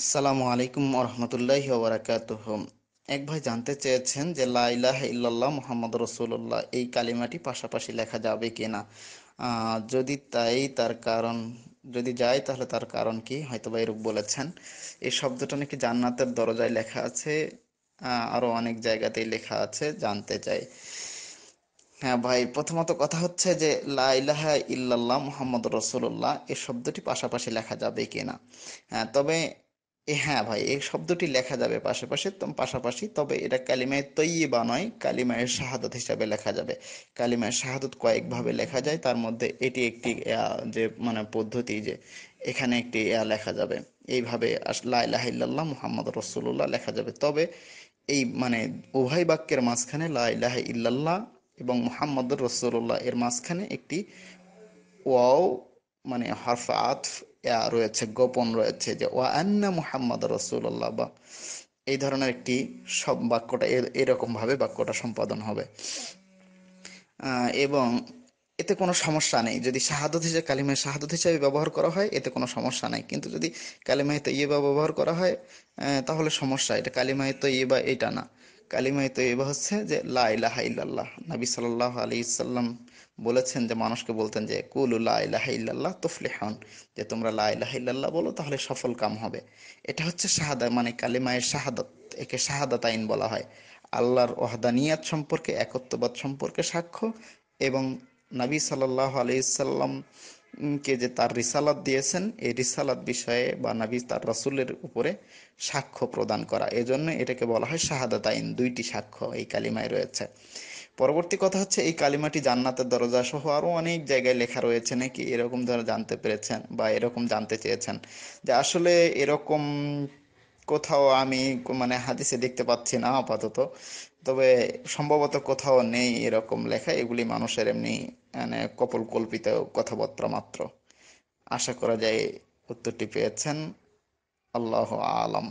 আসসালামু আলাইকুম রহমতুল্লাহি ওবরাকাতুহ এক ভাই জানতে চেয়েছেন যে লাইলাহ ইলাহা ইল্লাল্লাহ মুহাম্মদ রসুল্লাহ এই কালিমাটি পাশাপাশি লেখা যাবে কি না যদি তাই তার কারণ যদি যায় তাহলে তার কারণ কি হয়তো বা এরূপ বলেছেন এই শব্দটা নাকি জান্নাতের দরজায় লেখা আছে আরও অনেক জায়গাতেই লেখা আছে জানতে চাই হ্যাঁ ভাই প্রথমত কথা হচ্ছে যে লাইলাহ ইলাহা ইল্লাল্লাহ মোহাম্মদ রসুল্লাহ এই শব্দটি পাশাপাশি লেখা যাবে না হ্যাঁ তবে হ্যাঁ ভাই এই শব্দটি লেখা যাবে পাশাপাশি পাশাপাশি তবে এটা কালিমায় বা নয় কালিমায়ের শাহাদত হিসাবে লেখা যাবে কালিমায়ের শাহাদত কয়েকভাবে লেখা যায় তার মধ্যে এটি একটি যে মানে পদ্ধতি যে এখানে একটি লেখা যাবে এইভাবে লাইলাহিল্লাহ মুহাম্মদ রসুল্লাহ লেখা যাবে তবে এই মানে উভয় বাক্যের মাঝখানে লাইলাহ ইল্লাল্লাহ এবং মুহাম্মদ রসুল্লাহ এর মাঝখানে একটি ওয়াও মানে হরফ আতফ রয়েছে গোপন রয়েছে যে ওয়া আন্না মুহাম্মদ রসুল্লাহ বা এই ধরনের একটি সব বাক্যটা এরকমভাবে বাক্যটা সম্পাদন হবে এবং এতে কোনো সমস্যা নেই যদি শাহাদত হিসেবে কালিমায় শাহাদত হিসাবে ব্যবহার করা হয় এতে কোনো সমস্যা নেই কিন্তু যদি কালিমায় তৈবা ব্যবহার করা হয় তাহলে সমস্যা এটা কালিমায় তৈবা এটা না কালিমাই তো এবার হচ্ছে যে লা ইলাহা ইল্লাল্লাহ নবী আলি ইসাল্লাম বলেছেন যে মানুষকে বলতেন যে কুলু লা ইলাহা ইল্লাল্লাহ তুফলিহন যে তোমরা লা ইলাহা বলো তাহলে সফল কাম হবে এটা হচ্ছে শাহাদা মানে কালিমায়ের শাহাদত একে শাহাদাত আইন বলা হয় আল্লাহর ওহাদানিয়াত সম্পর্কে একত্ববাদ সম্পর্কে সাক্ষ্য এবং নাবি সাল্লাহ আলি ইসাল্লাম কে যে তার রিসালাত দিয়েছেন এই রিসালাত বিষয়ে বা নাবি তার রসুলের উপরে সাক্ষ্য প্রদান করা এজন্য এটাকে বলা হয় শাহাদাত আইন দুইটি সাক্ষ্য এই কালিমায় রয়েছে পরবর্তী কথা হচ্ছে এই কালিমাটি জান্নাতের দরজা সহ আরও অনেক জায়গায় লেখা রয়েছে নাকি এরকম ধরে জানতে পেরেছেন বা এরকম জানতে চেয়েছেন যে আসলে এরকম কোথাও আমি মানে হাদিসে দেখতে পাচ্ছি না আপাতত তবে সম্ভবত কোথাও নেই এরকম লেখা এগুলি মানুষের এমনি মানে কপল কল্পিত কথাবার্তা মাত্র আশা করা যায় উত্তরটি পেয়েছেন আল্লাহ আলম